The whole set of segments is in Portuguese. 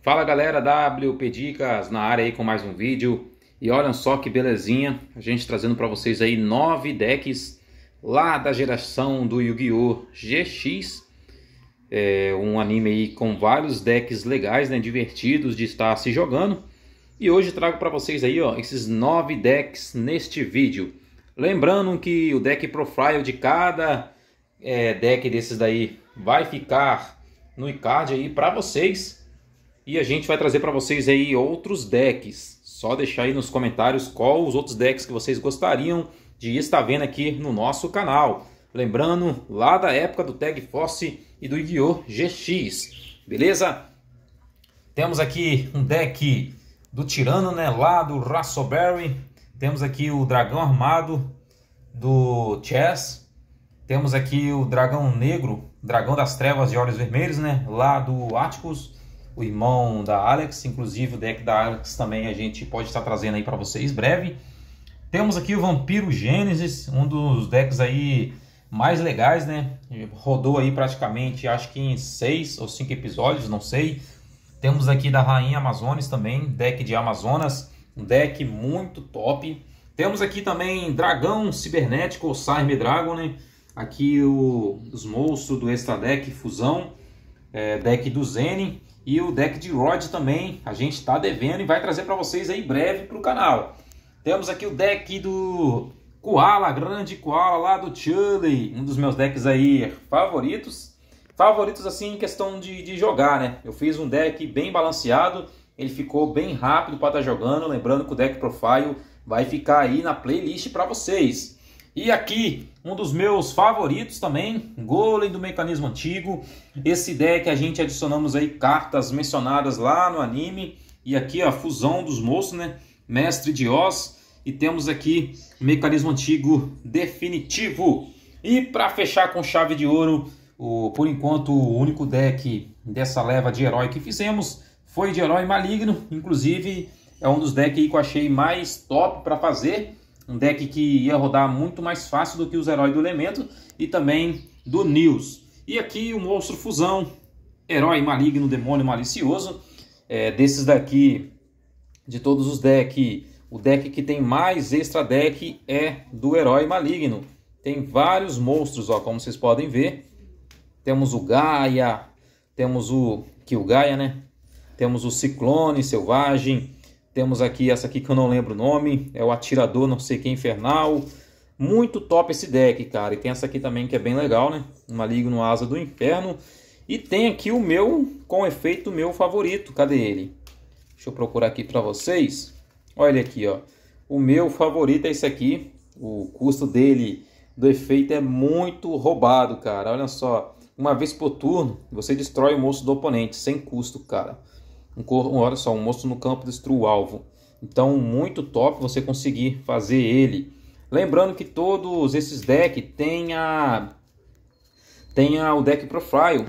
Fala galera WP Dicas na área aí com mais um vídeo e olha só que belezinha a gente trazendo para vocês aí nove decks lá da geração do Yu-Gi-Oh GX é um anime aí com vários decks legais né divertidos de estar se jogando e hoje trago para vocês aí ó esses nove decks neste vídeo lembrando que o deck profile de cada é, deck desses daí vai ficar no card aí para vocês e a gente vai trazer para vocês aí outros decks. Só deixar aí nos comentários qual os outros decks que vocês gostariam de estar vendo aqui no nosso canal. Lembrando, lá da época do Tag Force e do Yu-Gi-Oh! GX, beleza? Temos aqui um deck do Tirano, né? Lá do Rassoberry. Temos aqui o Dragão Armado do Chess. Temos aqui o Dragão Negro, Dragão das Trevas de Olhos Vermelhos, né? Lá do Atticus o irmão da Alex, inclusive o deck da Alex também a gente pode estar trazendo aí para vocês breve. Temos aqui o Vampiro Gênesis, um dos decks aí mais legais, né? Rodou aí praticamente, acho que em seis ou cinco episódios, não sei. Temos aqui da Rainha Amazonas também, deck de Amazonas, um deck muito top. Temos aqui também Dragão Cibernético, ou Cyber Dragon, né? Aqui o, os monstros do Extra Deck Fusão é, deck do Zenin e o deck de Rod também. A gente está devendo e vai trazer para vocês aí breve para o canal. Temos aqui o deck do Koala, grande Koala lá do Chile, um dos meus decks aí favoritos. Favoritos assim em questão de, de jogar, né? Eu fiz um deck bem balanceado, ele ficou bem rápido para estar tá jogando. Lembrando que o deck profile vai ficar aí na playlist para vocês. E aqui, um dos meus favoritos também, golem do mecanismo antigo. Esse deck a gente adicionamos aí cartas mencionadas lá no anime. E aqui a fusão dos moços né? Mestre de Oz. E temos aqui mecanismo antigo definitivo. E para fechar com chave de ouro, o, por enquanto o único deck dessa leva de herói que fizemos foi de herói maligno. Inclusive é um dos decks que eu achei mais top para fazer um deck que ia rodar muito mais fácil do que os heróis do elemento e também do News. E aqui o monstro fusão, herói maligno, demônio malicioso. É, desses daqui, de todos os decks, o deck que tem mais extra deck é do herói maligno. Tem vários monstros, ó, como vocês podem ver. Temos o Gaia, temos o gaia né? Temos o Ciclone Selvagem, temos aqui essa aqui que eu não lembro o nome, é o Atirador não sei que Infernal. Muito top esse deck, cara. E tem essa aqui também que é bem legal, né? liga Maligno Asa do Inferno. E tem aqui o meu, com efeito meu favorito. Cadê ele? Deixa eu procurar aqui para vocês. Olha ele aqui, ó. O meu favorito é esse aqui. O custo dele do efeito é muito roubado, cara. Olha só. Uma vez por turno, você destrói o monstro do oponente sem custo, cara um, olha só, um monstro no campo destrua o alvo. Então, muito top você conseguir fazer ele. Lembrando que todos esses decks têm a, tem a, o deck profile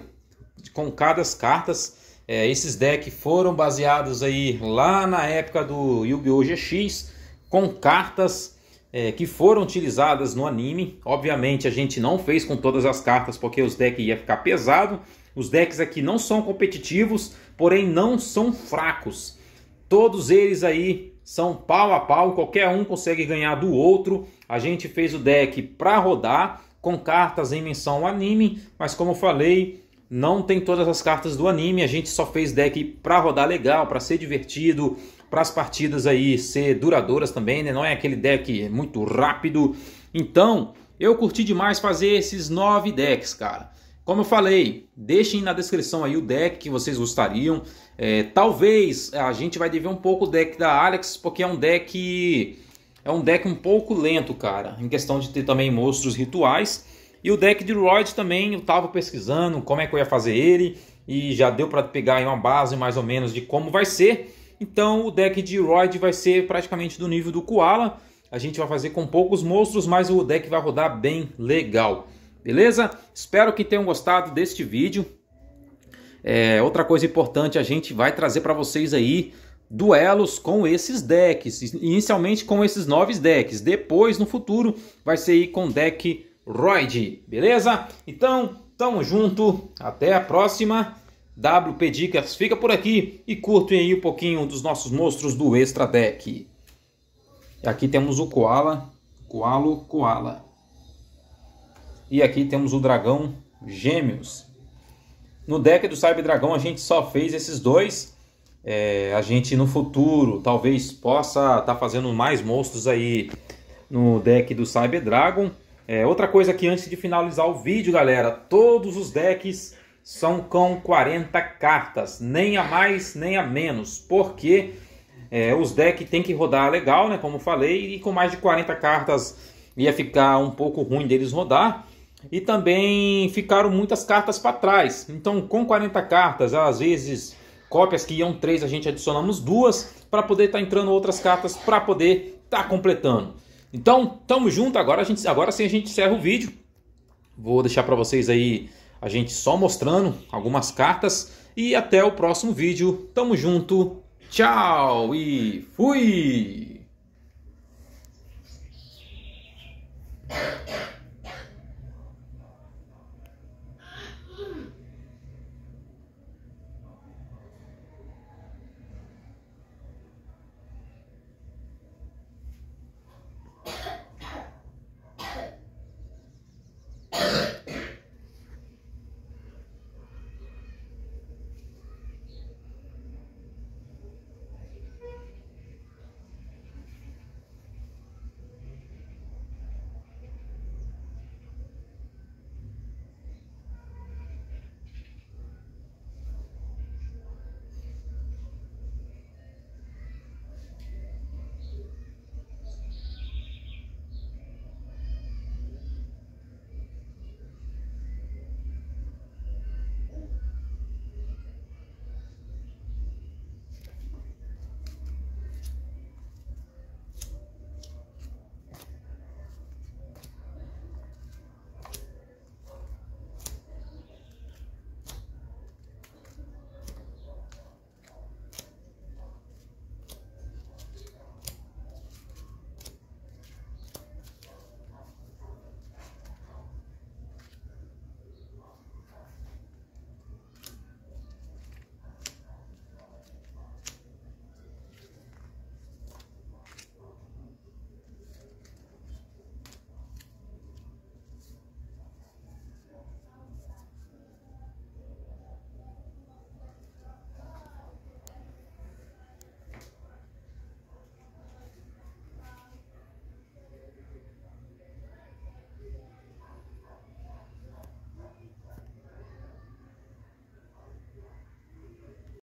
com cada as cartas. É, esses decks foram baseados aí lá na época do Yu-Gi-Oh! GX com cartas é, que foram utilizadas no anime. Obviamente a gente não fez com todas as cartas porque os decks ia ficar pesado, os decks aqui não são competitivos, porém não são fracos. Todos eles aí são pau a pau, qualquer um consegue ganhar do outro. A gente fez o deck para rodar com cartas em menção ao anime, mas como eu falei, não tem todas as cartas do anime, a gente só fez deck para rodar legal, para ser divertido, para as partidas aí ser duradouras também, né? Não é aquele deck muito rápido. Então, eu curti demais fazer esses nove decks, cara. Como eu falei, deixem na descrição aí o deck que vocês gostariam. É, talvez a gente vai dever um pouco o deck da Alex, porque é um deck é um deck um pouco lento, cara, em questão de ter também monstros rituais. E o deck de Royd também, eu tava pesquisando como é que eu ia fazer ele e já deu para pegar aí uma base mais ou menos de como vai ser. Então o deck de Royd vai ser praticamente do nível do Koala. A gente vai fazer com poucos monstros, mas o deck vai rodar bem legal. Beleza? Espero que tenham gostado deste vídeo. É, outra coisa importante, a gente vai trazer para vocês aí duelos com esses decks, inicialmente com esses novos decks, depois no futuro vai ser aí com deck Roid, beleza? Então, tamo junto, até a próxima. WP Dicas fica por aqui e curtem aí um pouquinho dos nossos monstros do Extra Deck. Aqui temos o Koala, Koalo Koala. E aqui temos o dragão gêmeos. No deck do Cyber Dragão a gente só fez esses dois. É, a gente no futuro talvez possa estar tá fazendo mais monstros aí no deck do Cyber Dragon. É, outra coisa que antes de finalizar o vídeo, galera, todos os decks são com 40 cartas, nem a mais nem a menos, porque é, os decks tem que rodar legal, né? Como falei, e com mais de 40 cartas ia ficar um pouco ruim deles rodar. E também ficaram muitas cartas para trás. Então, com 40 cartas, às vezes cópias que iam três, a gente adicionamos duas para poder estar tá entrando outras cartas para poder estar tá completando. Então, tamo junto. Agora a gente, agora sim a gente encerra o vídeo. Vou deixar para vocês aí a gente só mostrando algumas cartas e até o próximo vídeo. Tamo junto. Tchau e fui.